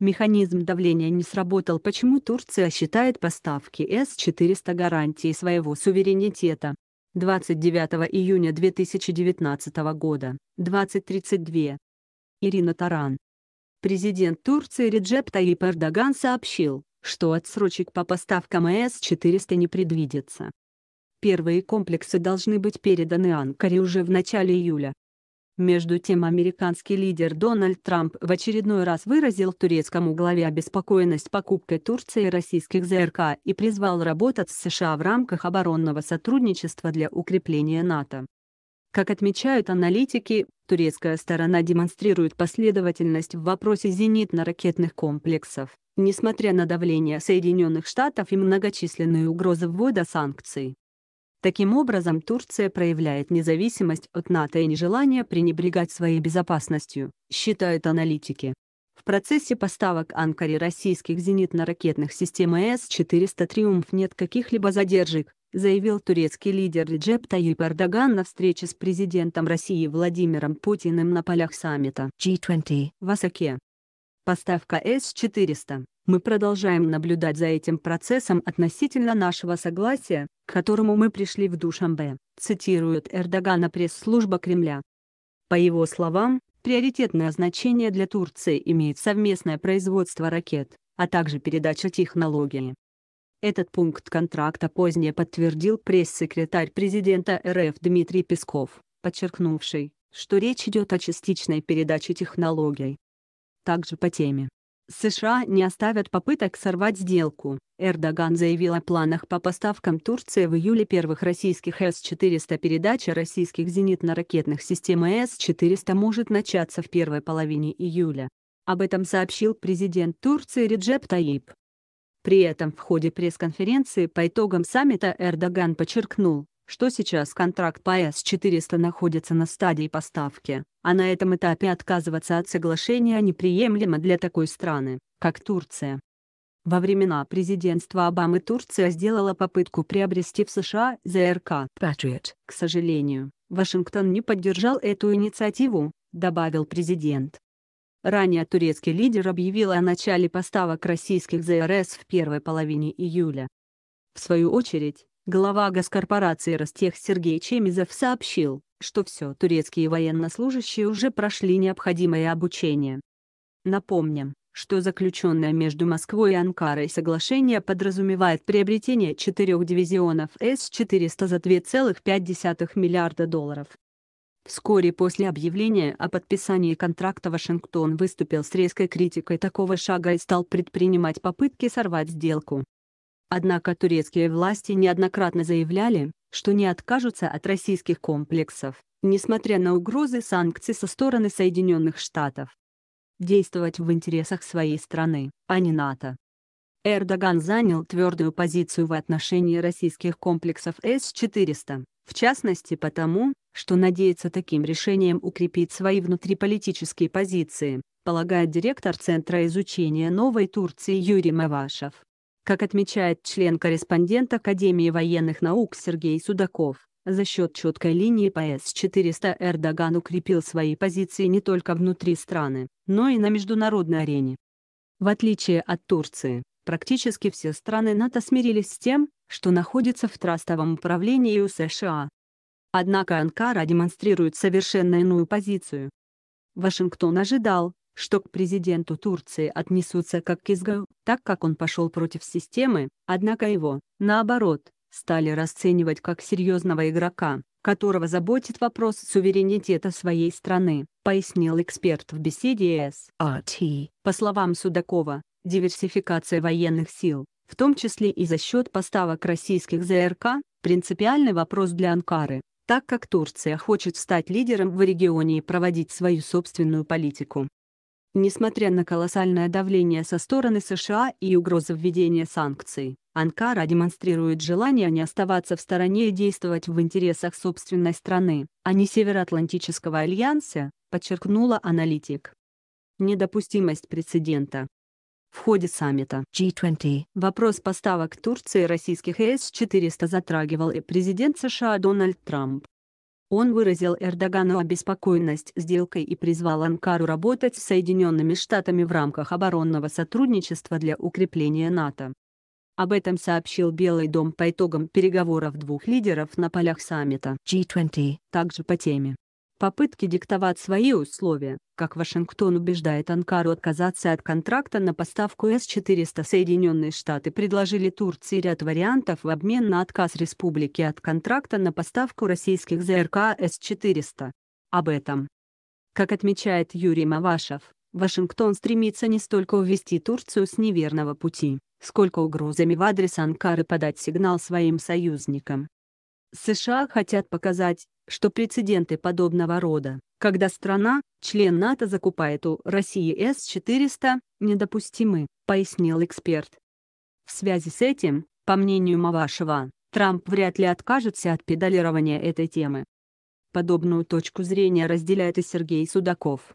механизм давления не сработал, почему Турция считает поставки С-400 гарантией своего суверенитета. 29 июня 2019 года, 20.32. Ирина Таран. Президент Турции Реджеп Таип Эрдоган сообщил, что отсрочек по поставкам С-400 не предвидится. Первые комплексы должны быть переданы Анкаре уже в начале июля. Между тем американский лидер Дональд Трамп в очередной раз выразил турецкому главе обеспокоенность покупкой Турции российских ЗРК и призвал работать с США в рамках оборонного сотрудничества для укрепления НАТО. Как отмечают аналитики, турецкая сторона демонстрирует последовательность в вопросе зенитно-ракетных комплексов, несмотря на давление Соединенных Штатов и многочисленные угрозы ввода санкций. Таким образом, Турция проявляет независимость от НАТО и нежелание пренебрегать своей безопасностью, считают аналитики. В процессе поставок Анкаре российских зенитно-ракетных систем С-400 «Триумф» нет каких-либо задержек, заявил турецкий лидер Реджеп Тайип Эрдоган на встрече с президентом России Владимиром Путиным на полях саммита G20 в Осаке. Поставка С-400 мы продолжаем наблюдать за этим процессом относительно нашего согласия, к которому мы пришли в Душамбе, цитирует Эрдогана пресс-служба Кремля. По его словам, приоритетное значение для Турции имеет совместное производство ракет, а также передача технологии. Этот пункт контракта позднее подтвердил пресс-секретарь президента РФ Дмитрий Песков, подчеркнувший, что речь идет о частичной передаче технологий. Также по теме США не оставят попыток сорвать сделку. Эрдоган заявил о планах по поставкам Турции в июле первых российских С-400. Передача российских зенитно-ракетных систем С-400 может начаться в первой половине июля. Об этом сообщил президент Турции Реджеп Таип. При этом в ходе пресс-конференции по итогам саммита Эрдоган подчеркнул, что сейчас контракт по С-400 находится на стадии поставки, а на этом этапе отказываться от соглашения неприемлемо для такой страны, как Турция. Во времена президентства Обамы Турция сделала попытку приобрести в США ЗРК Patriot. К сожалению, Вашингтон не поддержал эту инициативу, добавил президент. Ранее турецкий лидер объявил о начале поставок российских ЗРС в первой половине июля. В свою очередь, Глава госкорпорации Ростех Сергей Чемизов сообщил, что все турецкие военнослужащие уже прошли необходимое обучение. Напомним, что заключенное между Москвой и Анкарой соглашение подразумевает приобретение четырех дивизионов С-400 за 2,5 миллиарда долларов. Вскоре после объявления о подписании контракта Вашингтон выступил с резкой критикой такого шага и стал предпринимать попытки сорвать сделку. Однако турецкие власти неоднократно заявляли, что не откажутся от российских комплексов, несмотря на угрозы санкций со стороны Соединенных Штатов. Действовать в интересах своей страны, а не НАТО. Эрдоган занял твердую позицию в отношении российских комплексов С-400, в частности потому, что надеется таким решением укрепить свои внутриполитические позиции, полагает директор Центра изучения Новой Турции Юрий Мавашев. Как отмечает член-корреспондент Академии военных наук Сергей Судаков, за счет четкой линии ПС-400 Эрдоган укрепил свои позиции не только внутри страны, но и на международной арене. В отличие от Турции, практически все страны НАТО смирились с тем, что находится в трастовом управлении у США. Однако Анкара демонстрирует совершенно иную позицию. Вашингтон ожидал, что к президенту Турции отнесутся как к изгою, так как он пошел против системы, однако его, наоборот, стали расценивать как серьезного игрока, которого заботит вопрос суверенитета своей страны, пояснил эксперт в беседе с АТ. По словам Судакова, диверсификация военных сил, в том числе и за счет поставок российских ЗРК, принципиальный вопрос для Анкары, так как Турция хочет стать лидером в регионе и проводить свою собственную политику. Несмотря на колоссальное давление со стороны США и угрозы введения санкций, Анкара демонстрирует желание не оставаться в стороне и действовать в интересах собственной страны, а не Североатлантического альянса, подчеркнула аналитик. Недопустимость прецедента. В ходе саммита G20 вопрос поставок Турции российских С-400 затрагивал и президент США Дональд Трамп. Он выразил Эрдогану обеспокоенность сделкой и призвал Анкару работать с Соединенными Штатами в рамках оборонного сотрудничества для укрепления НАТО. Об этом сообщил Белый дом по итогам переговоров двух лидеров на полях саммита G20, также по теме Попытки диктовать свои условия, как Вашингтон убеждает Анкару отказаться от контракта на поставку С-400 Соединенные Штаты предложили Турции ряд вариантов в обмен на отказ республики от контракта на поставку российских ЗРК С-400. Об этом. Как отмечает Юрий Мавашев, Вашингтон стремится не столько увести Турцию с неверного пути, сколько угрозами в адрес Анкары подать сигнал своим союзникам, США хотят показать, что прецеденты подобного рода, когда страна, член НАТО закупает у России С-400, недопустимы, пояснил эксперт. В связи с этим, по мнению Мавашева, Трамп вряд ли откажется от педалирования этой темы. Подобную точку зрения разделяет и Сергей Судаков.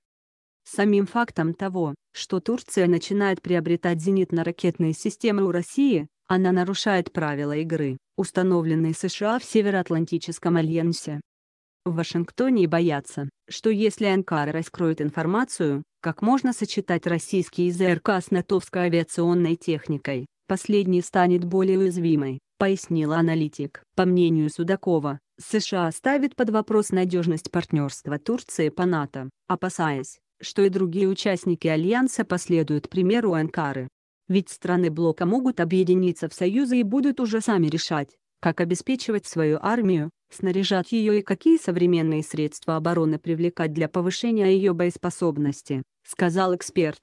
Самим фактом того, что Турция начинает приобретать зенитно-ракетные системы у России, она нарушает правила игры, установленные США в Североатлантическом альянсе. В Вашингтоне боятся, что если Анкара раскроет информацию, как можно сочетать российские ЗРК с натовской авиационной техникой, последний станет более уязвимой, пояснила аналитик. По мнению Судакова, США ставит под вопрос надежность партнерства Турции по НАТО, опасаясь, что и другие участники Альянса последуют примеру Анкары. Ведь страны блока могут объединиться в союзы и будут уже сами решать, как обеспечивать свою армию, снаряжать ее и какие современные средства обороны привлекать для повышения ее боеспособности, сказал эксперт.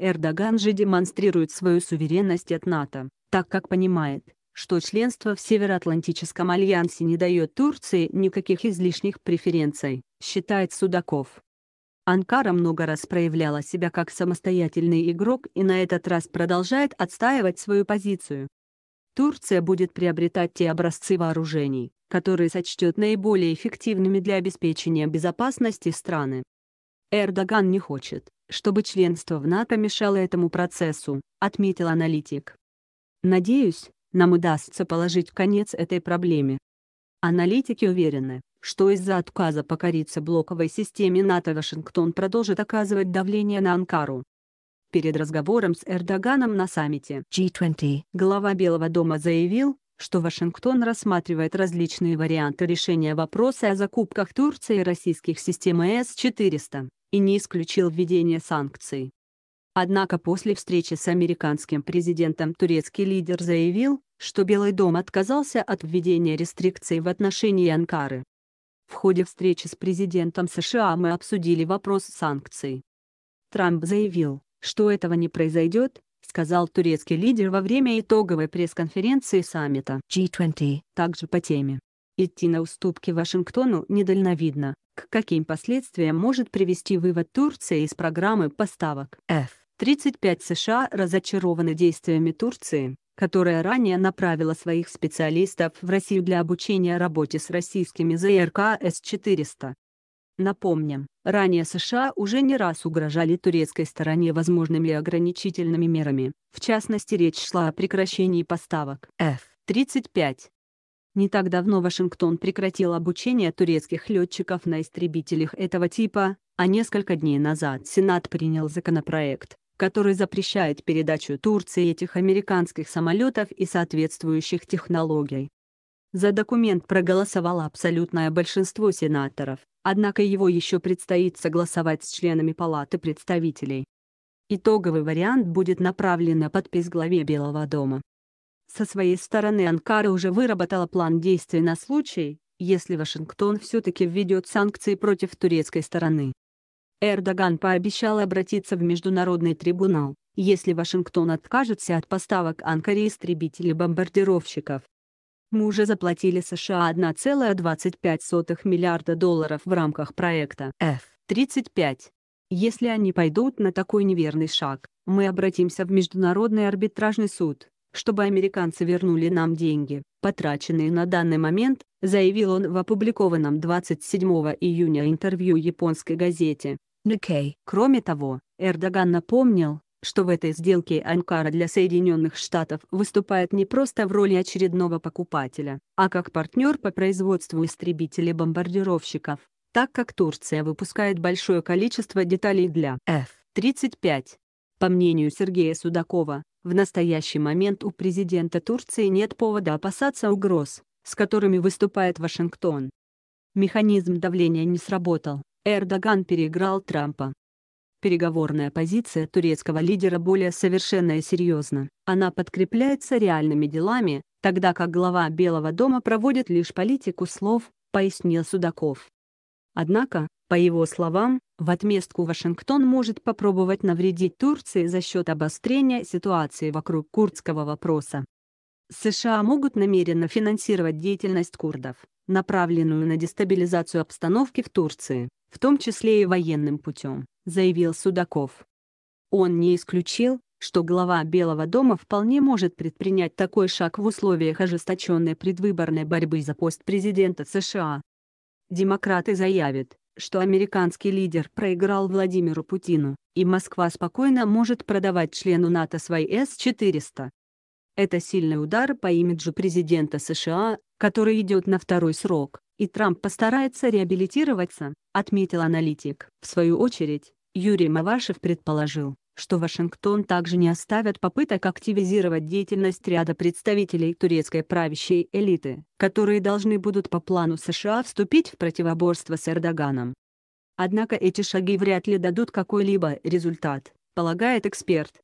Эрдоган же демонстрирует свою суверенность от НАТО, так как понимает, что членство в Североатлантическом альянсе не дает Турции никаких излишних преференций, считает Судаков. Анкара много раз проявляла себя как самостоятельный игрок и на этот раз продолжает отстаивать свою позицию. Турция будет приобретать те образцы вооружений, которые сочтет наиболее эффективными для обеспечения безопасности страны. Эрдоган не хочет, чтобы членство в НАТО мешало этому процессу, отметил аналитик. Надеюсь, нам удастся положить конец этой проблеме. Аналитики уверены, что из-за отказа покориться блоковой системе НАТО Вашингтон продолжит оказывать давление на Анкару. Перед разговором с Эрдоганом на саммите G20 глава Белого дома заявил, что Вашингтон рассматривает различные варианты решения вопроса о закупках Турции и российских систем С-400, и не исключил введение санкций. Однако после встречи с американским президентом турецкий лидер заявил, что Белый дом отказался от введения рестрикций в отношении Анкары. В ходе встречи с президентом США мы обсудили вопрос санкций. Трамп заявил, что этого не произойдет, сказал турецкий лидер во время итоговой пресс-конференции саммита G20, также по теме. Идти на уступки Вашингтону недальновидно, к каким последствиям может привести вывод Турции из программы поставок F. 35 США разочарованы действиями Турции, которая ранее направила своих специалистов в Россию для обучения работе с российскими ЗРК С-400. Напомним, ранее США уже не раз угрожали турецкой стороне возможными ограничительными мерами, в частности речь шла о прекращении поставок F-35. Не так давно Вашингтон прекратил обучение турецких летчиков на истребителях этого типа, а несколько дней назад Сенат принял законопроект, который запрещает передачу Турции этих американских самолетов и соответствующих технологий. За документ проголосовало абсолютное большинство сенаторов, однако его еще предстоит согласовать с членами Палаты представителей. Итоговый вариант будет направлен на подпись главе Белого дома. Со своей стороны Анкара уже выработала план действий на случай, если Вашингтон все-таки введет санкции против турецкой стороны. Эрдоган пообещал обратиться в Международный трибунал, если Вашингтон откажется от поставок Анкаре истребителей-бомбардировщиков. Мы уже заплатили США 1,25 миллиарда долларов в рамках проекта F-35. Если они пойдут на такой неверный шаг, мы обратимся в Международный арбитражный суд, чтобы американцы вернули нам деньги, потраченные на данный момент, заявил он в опубликованном 27 июня интервью японской газете Никей. Кроме того, Эрдоган напомнил, что в этой сделке Анкара для Соединенных Штатов выступает не просто в роли очередного покупателя, а как партнер по производству истребителей-бомбардировщиков, так как Турция выпускает большое количество деталей для F-35. По мнению Сергея Судакова, в настоящий момент у президента Турции нет повода опасаться угроз, с которыми выступает Вашингтон. Механизм давления не сработал. Эрдоган переиграл Трампа. Переговорная позиция турецкого лидера более совершенна и серьезна. Она подкрепляется реальными делами, тогда как глава Белого дома проводит лишь политику слов, пояснил Судаков. Однако, по его словам, в отместку Вашингтон может попробовать навредить Турции за счет обострения ситуации вокруг курдского вопроса. США могут намеренно финансировать деятельность курдов направленную на дестабилизацию обстановки в Турции, в том числе и военным путем, заявил Судаков. Он не исключил, что глава Белого дома вполне может предпринять такой шаг в условиях ожесточенной предвыборной борьбы за пост президента США. Демократы заявят, что американский лидер проиграл Владимиру Путину, и Москва спокойно может продавать члену НАТО свои С-400. Это сильный удар по имиджу президента США, который идет на второй срок, и Трамп постарается реабилитироваться, отметил аналитик. В свою очередь, Юрий Мавашев предположил, что Вашингтон также не оставит попыток активизировать деятельность ряда представителей турецкой правящей элиты, которые должны будут по плану США вступить в противоборство с Эрдоганом. Однако эти шаги вряд ли дадут какой-либо результат, полагает эксперт.